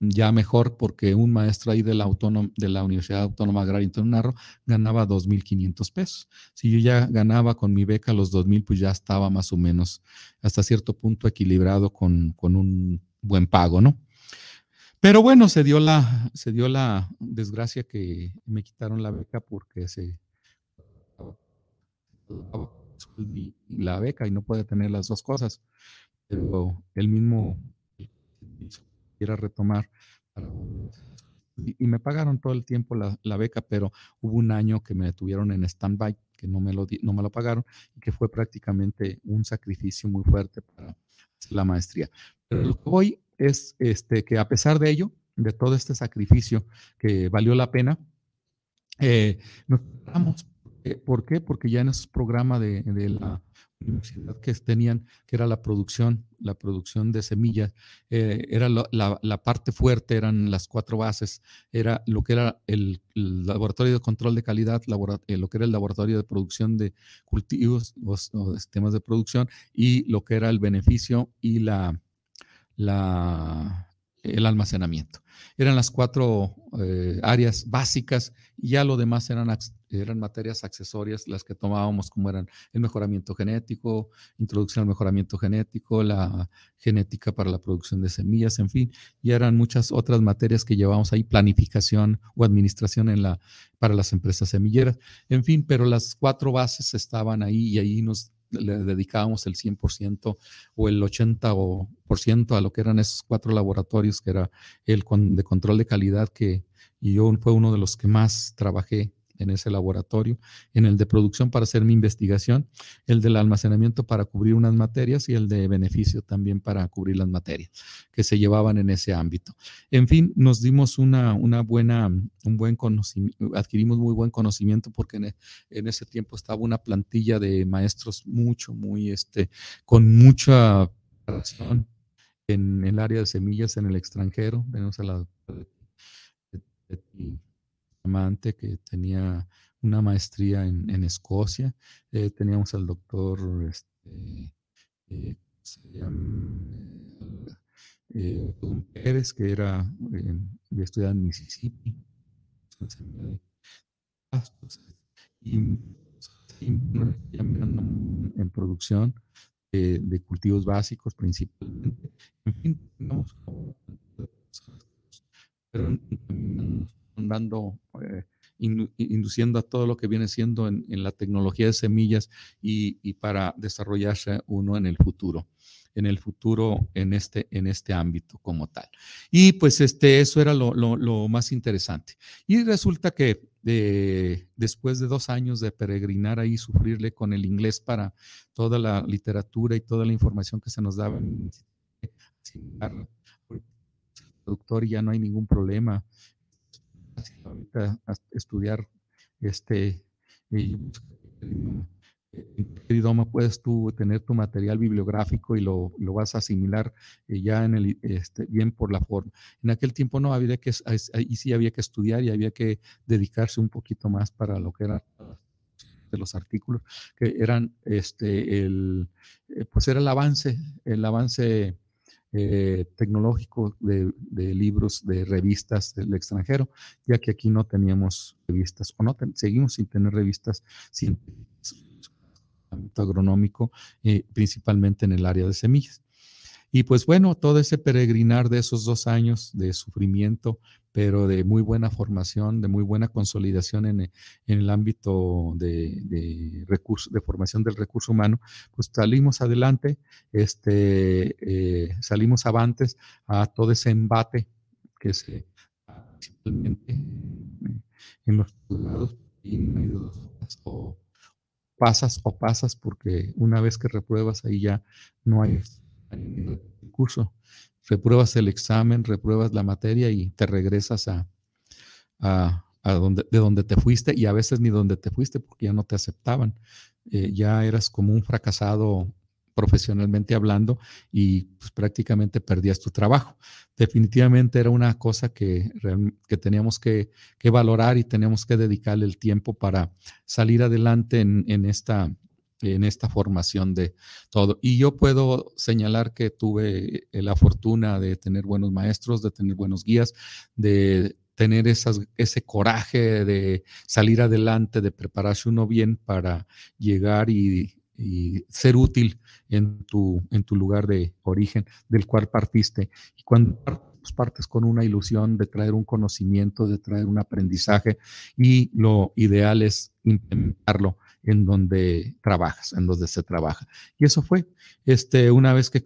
ya mejor porque un maestro ahí de la, de la Universidad Autónoma Agraria en Narro ganaba 2.500 pesos. Si yo ya ganaba con mi beca los 2.000, pues ya estaba más o menos hasta cierto punto equilibrado con, un buen pago, ¿no? Pero bueno, se dio, la, se dio la desgracia que me quitaron la beca porque se la beca y no puede tener las dos cosas. Pero el mismo quiera retomar. y, me pagaron todo el tiempo la, beca, pero hubo un año que me tuvieron en stand-by, que no me, lo no me lo pagaron, y que fue prácticamente un sacrificio muy fuerte para la maestría. Pero lo que voy es este, que a pesar de ello, de todo este sacrificio que valió la pena, eh, nos quedamos. ¿Por qué? Porque ya en esos programa de la que tenían, que era la producción, la producción de semillas, eh, era la, parte fuerte, eran las cuatro bases, era lo que era el, laboratorio de control de calidad, eh, lo que era el laboratorio de producción de cultivos o, sistemas de producción y lo que era el beneficio y la, la el almacenamiento. Eran las cuatro eh, áreas básicas y ya lo demás eran, eran materias accesorias las que tomábamos como eran el mejoramiento genético, introducción al mejoramiento genético, la genética para la producción de semillas, en fin, y eran muchas otras materias que llevábamos ahí, planificación o administración en la, para las empresas semilleras, en fin, pero las cuatro bases estaban ahí y ahí nos le dedicábamos el 100% o el 80% a lo que eran esos cuatro laboratorios, que era el de control de calidad, que yo fue uno de los que más trabajé en ese laboratorio, en el de producción para hacer mi investigación, el del almacenamiento para cubrir unas materias y el de beneficio también para cubrir las materias que se llevaban en ese ámbito. En fin, nos dimos una, una buena, un buen conocimiento, adquirimos muy buen conocimiento porque e, en, ese tiempo estaba una plantilla de maestros mucho, muy, este, con mucha razón en el área de semillas en el extranjero. venimos a la amante que tenía una maestría en, en Escocia. Eh, teníamos al doctor, este, eh, se llama, eh, Don Pérez, que era, había estudiaba en Mississippi. Ah, pues, y, en producción de, cultivos básicos principalmente. En fin, pero dando, induciendo a todo lo que viene siendo en, la tecnología de semillas y, para desarrollarse uno en el futuro en el futuro en este, en este ámbito como tal. Y pues este, eso era lo, más interesante. Y resulta que después de dos años de peregrinar ahí, sufrirle con el inglés para toda la literatura y toda la información que se nos daba, Doctor, productor ya no hay ningún problema ahorita estudiar este y, en idioma puedes tú tener tu material bibliográfico y lo, vas a asimilar eh, ya en el, este, bien por la forma. En aquel tiempo no, había que, ahí sí había que estudiar y había que dedicarse un poquito más para lo que eran de los artículos, que eran, este, el, eh, pues era el avance, el avance eh, tecnológico de, libros, de revistas del extranjero, ya que aquí no teníamos revistas, o no seguimos sin tener revistas científicas agronómico, eh, principalmente en el área de semillas. Y pues bueno, todo ese peregrinar de esos dos años de sufrimiento, pero de muy buena formación, de muy buena consolidación en, eh, el ámbito de, de formación del recurso humano, pues salimos adelante, este, eh, salimos avantes a todo ese embate que se principalmente en los lados y no o pasas o pasas porque una vez que repruebas ahí ya no hay curso repruebas el examen, repruebas la materia y te regresas a, donde, de donde te fuiste y a veces ni donde te fuiste porque ya no te aceptaban. Eh, ya eras como un fracasado profesionalmente hablando y pues, prácticamente perdías tu trabajo. Definitivamente era una cosa que, teníamos que, valorar y teníamos que dedicarle el tiempo para salir adelante en, en esta en esta formación de todo. Y yo puedo señalar que tuve la fortuna de tener buenos maestros, de tener buenos guías, de tener ese coraje de salir adelante, de prepararse uno bien para llegar y, ser útil en tu, en tu lugar de origen del cual partiste. Y cuando pues, partes con una ilusión de traer un conocimiento, de traer un aprendizaje y lo ideal es implementarlo en donde trabajas, en donde se trabaja. Y eso fue. Este, una vez que,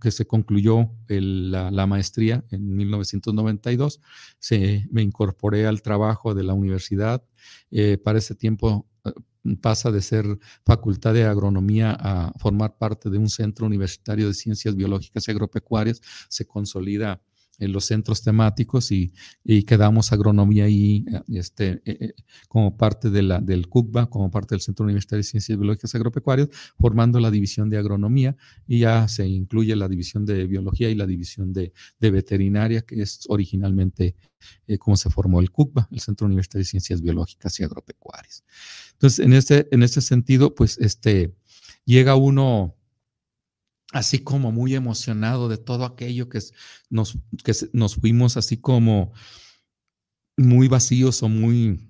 que, se concluyó la, maestría en 1992, se, me incorporé al trabajo de la universidad. Eh, para ese tiempo eh, pasa de ser facultad de agronomía a formar parte de un centro universitario de ciencias biológicas y agropecuarias, se consolida en los centros temáticos y, quedamos agronomía ahí eh, este, eh, eh, como parte de la, del CUCBA, como parte del Centro Universitario de Ciencias Biológicas y Agropecuarias, formando la división de agronomía y ya se incluye la división de biología y la división de, veterinaria, que es originalmente eh, como se formó el CUCBA, el Centro Universitario de Ciencias Biológicas y Agropecuarias. Entonces, en este, en este sentido, pues este, llega uno así como muy emocionado de todo aquello que nos, que nos fuimos así como muy vacíos o muy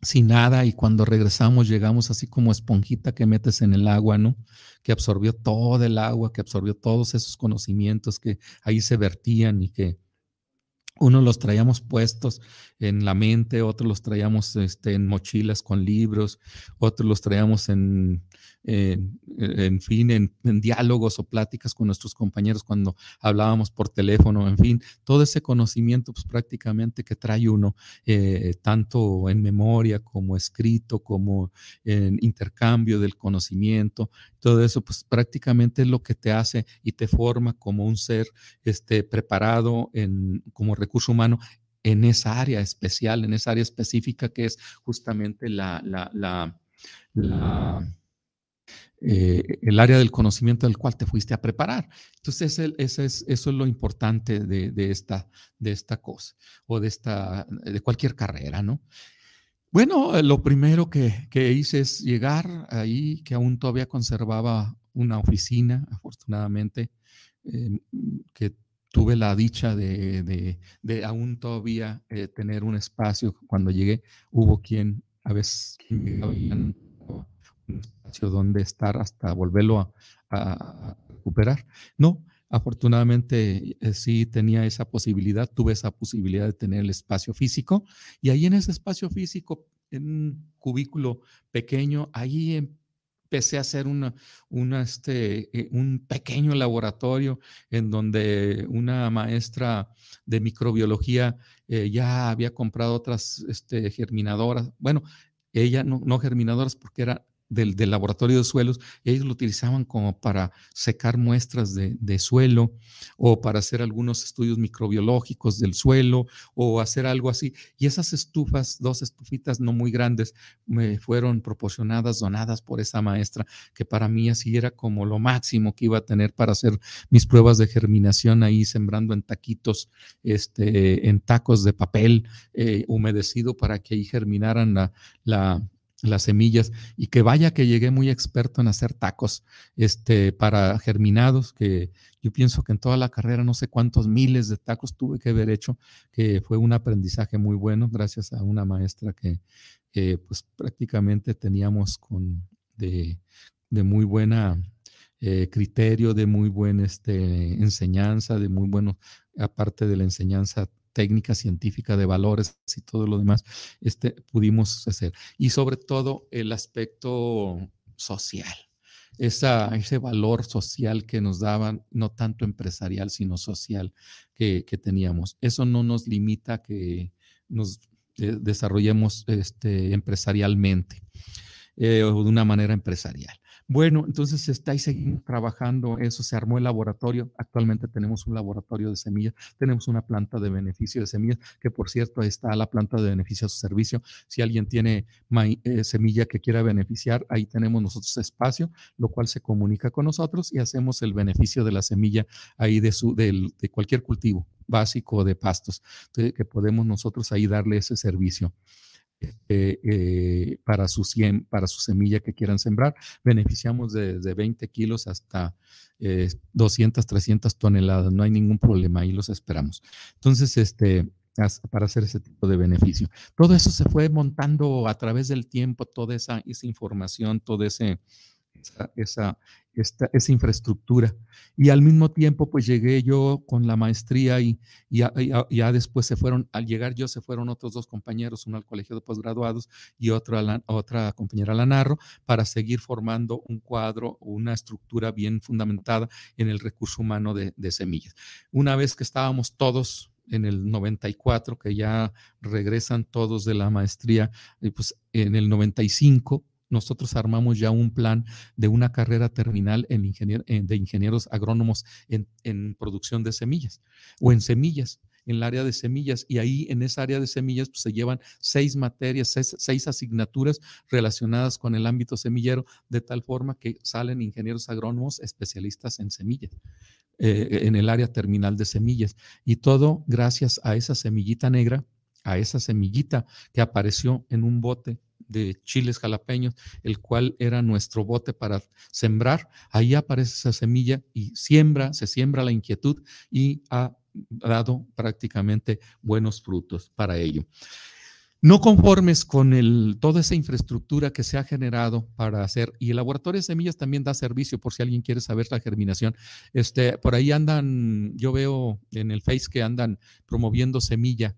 sin nada y cuando regresamos llegamos así como esponjita que metes en el agua, ¿no? Que absorbió todo el agua, que absorbió todos esos conocimientos que ahí se vertían y que unos los traíamos puestos en la mente, otros los traíamos este, en mochilas con libros, otros los traíamos en en fin, en, diálogos o pláticas con nuestros compañeros cuando hablábamos por teléfono, en fin, todo ese conocimiento pues, prácticamente que trae uno, eh, tanto en memoria como escrito, como en intercambio del conocimiento, todo eso pues prácticamente es lo que te hace y te forma como un ser este, preparado en, como recurso humano en esa área especial, en esa área específica que es justamente la, la eh, el área del conocimiento del cual te fuiste a preparar. Entonces, es, eso es lo importante de, esta, de esta cosa o de, esta, de cualquier carrera, ¿no? Bueno, eh, lo primero que, que hice es llegar ahí, que aún todavía conservaba una oficina, afortunadamente, em, que tuve la dicha de, de, aún todavía eh, tener un espacio. Cuando llegué, hubo quien a veces un espacio donde estar hasta volverlo a, recuperar. No, afortunadamente eh, sí tenía esa posibilidad, tuve esa posibilidad de tener el espacio físico y ahí en ese espacio físico, en un cubículo pequeño, ahí empecé a hacer una, este, eh, un pequeño laboratorio en donde una maestra de microbiología eh, ya había comprado otras este, germinadoras. Bueno, ella no, no germinadoras porque era del, laboratorio de suelos, ellos lo utilizaban como para secar muestras de, suelo o para hacer algunos estudios microbiológicos del suelo o hacer algo así. Y esas estufas, dos estufitas no muy grandes, me fueron proporcionadas, donadas por esa maestra, que para mí así era como lo máximo que iba a tener para hacer mis pruebas de germinación ahí, sembrando en taquitos, este, en tacos de papel eh, humedecido para que ahí germinaran la las semillas y que vaya que llegué muy experto en hacer tacos este, para germinados, que yo pienso que en toda la carrera no sé cuántos miles de tacos tuve que haber hecho, que fue un aprendizaje muy bueno gracias a una maestra que pues prácticamente teníamos con de, muy buena eh, criterio, de muy buena este, enseñanza, de muy buenos, aparte de la enseñanza técnica científica de valores y todo lo demás, este, pudimos hacer. Y sobre todo el aspecto social. Esa, ese valor social que nos daban, no tanto empresarial, sino social que, teníamos. Eso no nos limita a que nos eh, desarrollemos este, empresarialmente eh, o de una manera empresarial. Bueno, entonces estáis trabajando eso. Se armó el laboratorio. Actualmente tenemos un laboratorio de semillas. Tenemos una planta de beneficio de semillas, que por cierto está la planta de beneficio a su servicio. Si alguien tiene eh, semilla que quiera beneficiar, ahí tenemos nosotros espacio, lo cual se comunica con nosotros y hacemos el beneficio de la semilla ahí de, su, de cualquier cultivo básico de pastos, que podemos nosotros ahí darle ese servicio. Este, eh, para, su para su semilla que quieran sembrar. Beneficiamos desde de 20 kilos hasta 200, eh, 300 toneladas, no hay ningún problema, ahí los esperamos. Entonces, este para hacer ese tipo de beneficio. Todo eso se fue montando a través del tiempo, toda esa, esa información, todo ese, esa, infraestructura. Y al mismo tiempo, pues llegué yo con la maestría y, ya, después se fueron, al llegar yo se fueron otros dos compañeros, uno al colegio de posgraduados y otro a la, otra compañera Lanarro, para seguir formando un cuadro, una estructura bien fundamentada en el recurso humano de, semillas. Una vez que estábamos todos en el 94, que ya regresan todos de la maestría, eh, pues en el 95 nosotros armamos ya un plan de una carrera terminal en de ingenieros agrónomos en, producción de semillas o en semillas en el área de semillas y ahí en esa área de semillas pues, se llevan seis materias, seis, asignaturas relacionadas con el ámbito semillero, de tal forma que salen ingenieros agrónomos especialistas en semillas. Eh, eh, en el área terminal de semillas y todo gracias a esa semillita negra, a esa semillita que apareció en un bote de chiles jalapeños, el cual era nuestro bote para sembrar. Ahí aparece esa semilla y siembra, se siembra la inquietud y ha dado prácticamente buenos frutos para ello. No conformes con el, toda esa infraestructura que se ha generado para hacer, y el laboratorio de semillas también da servicio por si alguien quiere saber la germinación. Este, por ahí andan, yo veo en el Face que andan promoviendo semilla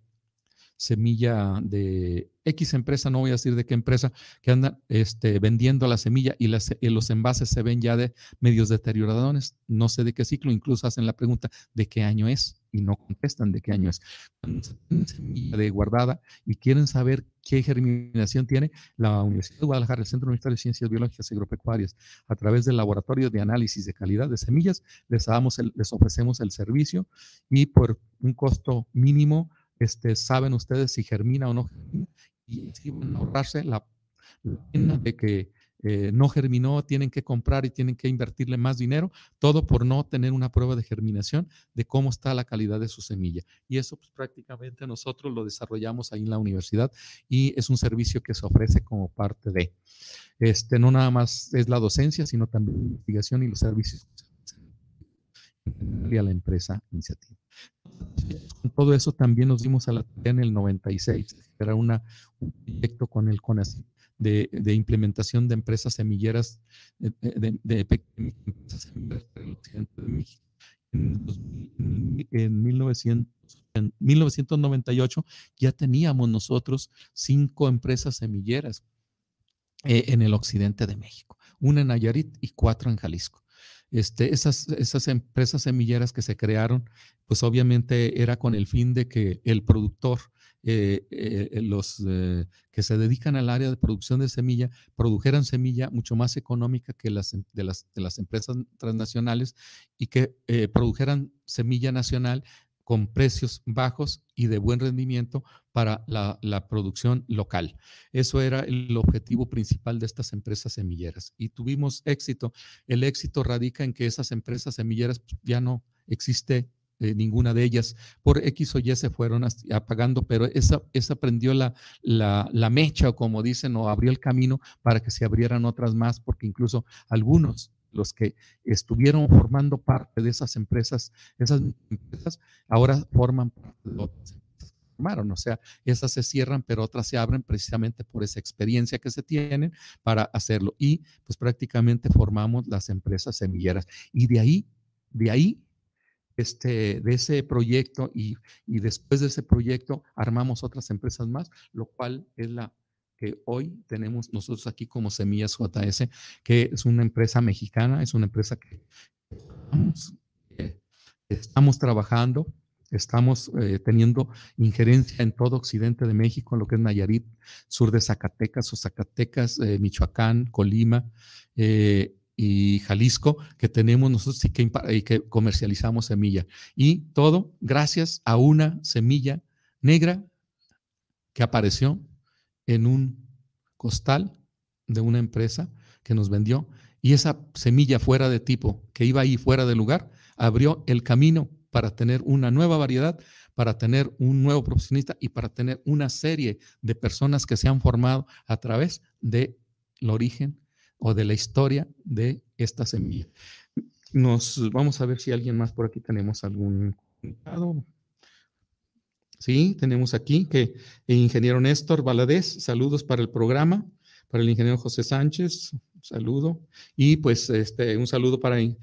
semilla de X empresa, no voy a decir de qué empresa, que anda este, vendiendo la semilla y, los envases se ven ya de medios deterioradores, no sé de qué ciclo, incluso hacen la pregunta de qué año es y no contestan de qué año es. Semilla de guardada y quieren saber qué germinación tiene la Universidad de Guadalajara, el Centro Universitario de Ciencias Biológicas y Agropecuarias, a través del laboratorio de análisis de calidad de semillas, les, les ofrecemos el servicio y por un costo mínimo este, saben ustedes si germina o no germina, y si van a ahorrarse la, pena de que eh, no germinó, tienen que comprar y tienen que invertirle más dinero, todo por no tener una prueba de germinación de cómo está la calidad de su semilla. Y eso pues, prácticamente nosotros lo desarrollamos ahí en la universidad y es un servicio que se ofrece como parte de, este, no nada más es la docencia, sino también la investigación y los servicios y a la empresa iniciativa. Con todo eso también nos dimos a la tarea en el 96, era un proyecto con el CONACYT de, implementación de empresas semilleras eh, eh, de, En, 1998 ya teníamos nosotros cinco empresas semilleras eh, en el occidente de México, una en Nayarit y cuatro en Jalisco. Este, esas, esas empresas semilleras que se crearon, pues obviamente era con el fin de que el productor, eh, eh, eh, los que se dedican al área de producción de semilla produjeran semilla mucho más económica que las em, de las, de las empresas transnacionales y que produjeran semilla nacional con precios bajos y de buen rendimiento para la, producción local. Eso era el objetivo principal de estas empresas semilleras y tuvimos éxito. El éxito radica en que esas empresas semilleras pues, ya no existe eh, ninguna de ellas. Por X o Y se fueron apagando, pero esa, esa prendió la, la, la mecha, como dicen, o abrió el camino para que se abrieran otras más, porque incluso algunos los que estuvieron formando parte de esas empresas, esas empresas ahora forman parte otras formaron. O sea, esas se cierran, pero otras se abren precisamente por esa experiencia que se tienen para hacerlo. Y pues prácticamente formamos las empresas semilleras. Y de ahí, de ahí este, de ese proyecto y, después de ese proyecto armamos otras empresas más, lo cual es la que hoy tenemos nosotros aquí como Semillas JS, que es una empresa mexicana, es una empresa que estamos, eh, trabajando, estamos eh, teniendo injerencia en todo occidente de México, en lo que es Nayarit, sur de Zacatecas o Zacatecas, eh, Michoacán, Colima y Jalisco que tenemos nosotros y que, comercializamos semilla. Y todo gracias a una semilla negra que apareció en un costal de una empresa que nos vendió y esa semilla fuera de tipo que iba ahí fuera de lugar abrió el camino para tener una nueva variedad, para tener un nuevo profesionista y para tener una serie de personas que se han formado a través del origen o de la historia de esta semilla. Nos vamos a ver si alguien más por aquí tenemos algún Sí, tenemos aquí que el ingeniero Néstor Valadez, saludos para el programa, para el ingeniero José Sánchez, saludo, y pues este, un saludo para eh,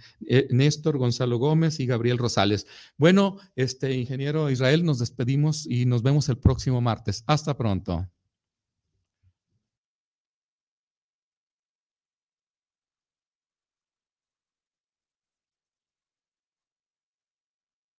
Néstor Gonzalo Gómez y Gabriel Rosales. Bueno, este ingeniero Israel, nos despedimos y nos vemos el próximo martes. Hasta pronto.